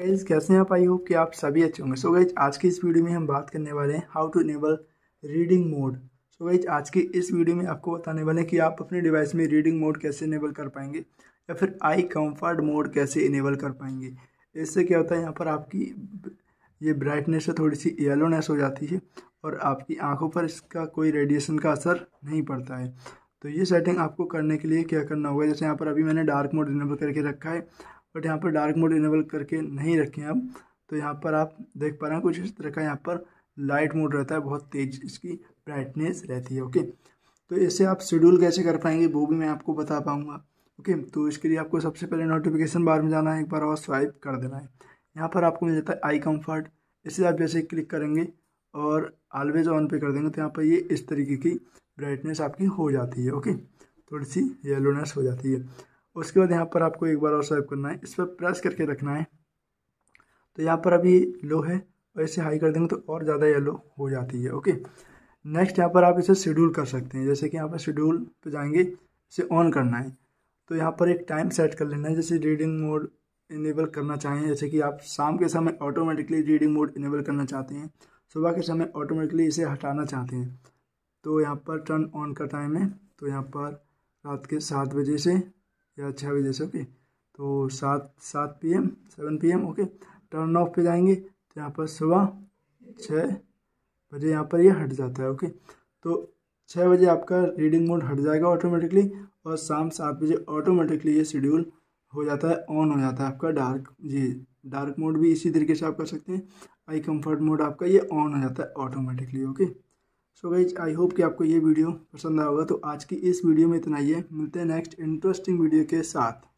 guys कैसे हैं आप आई होप कि आप सभी अच्छे होंगे सो गाइज आज की इस वीडियो में हम बात करने वाले हैं how to enable reading mode so guys आज की इस वीडियो में आपको बताने वाले हैं कि आप अपने डिवाइस में रीडिंग मोड कैसे इनेबल कर पाएंगे या फिर आई कंफर्ट मोड कैसे इनेबल कर पाएंगे इससे क्या होता है यहाँ पर आपकी ये ब्राइटनेस थोड़ी सी येलोनेस हो जाती है और आपकी आँखों पर इसका कोई रेडिएशन का असर नहीं पड़ता है तो ये सेटिंग आपको करने के लिए क्या करना होगा जैसे यहाँ पर अभी मैंने डार्क मोड इनेबल करके रखा है बट यहाँ पर डार्क मोड इनेबल करके नहीं रखें आप तो यहाँ पर आप देख पा रहे हैं कुछ इस तरह का यहाँ पर लाइट मोड रहता है बहुत तेज इसकी ब्राइटनेस रहती है ओके तो इससे आप शेड्यूल कैसे कर पाएंगे वो भी मैं आपको बता पाऊँगा ओके तो इसके लिए आपको सबसे पहले नोटिफिकेशन बार में जाना है एक बार और स्वाइप कर देना है यहाँ पर आपको मिल जाता है आई कम्फर्ट इसे आप जैसे क्लिक करेंगे और ऑलवेज ऑन पे कर देंगे तो यहाँ पर ये इस तरीके की ब्राइटनेस आपकी हो जाती है ओके थोड़ी सी येलोनेस हो जाती है उसके बाद यहाँ पर आपको एक बार और स्वाइप करना है इस पर प्रेस करके रखना है तो यहाँ पर अभी लो है और इसे हाई कर देंगे तो और ज़्यादा येलो हो जाती है ओके नेक्स्ट यहाँ पर आप इसे शेड्यूल कर सकते हैं जैसे कि यहाँ पर शेड्यूल पे जाएंगे इसे ऑन करना है तो यहाँ पर एक टाइम सेट कर लेना है जैसे रीडिंग मोड इनेबल करना चाहें जैसे कि आप शाम के समय ऑटोमेटिकली रीडिंग मोड इनेबल करना चाहते हैं सुबह के समय ऑटोमेटिकली इसे हटाना चाहते हैं तो यहाँ पर टर्न ऑन का टाइम है तो यहाँ पर रात के सात बजे से या छः बजे से ओके तो सात सात P M seven P M okay turn off पे जाएंगे तो यहाँ पर सुबह छः बजे यहाँ पर ये यह हट जाता है ओके तो छः बजे आपका रीडिंग मोड हट जाएगा ऑटोमेटिकली और शाम सात बजे ऑटोमेटिकली ये शेड्यूल हो जाता है ऑन हो जाता है आपका डार्क जी डार्क मोड भी इसी तरीके से आप कर सकते हैं आई कंफर्ट मोड आपका ये ऑन हो जाता है automatically okay so guys I hope कि आपको ये वीडियो पसंद आया होगा तो आज की इस वीडियो में इतना ही है मिलते हैं नेक्स्ट इंटरेस्टिंग वीडियो के साथ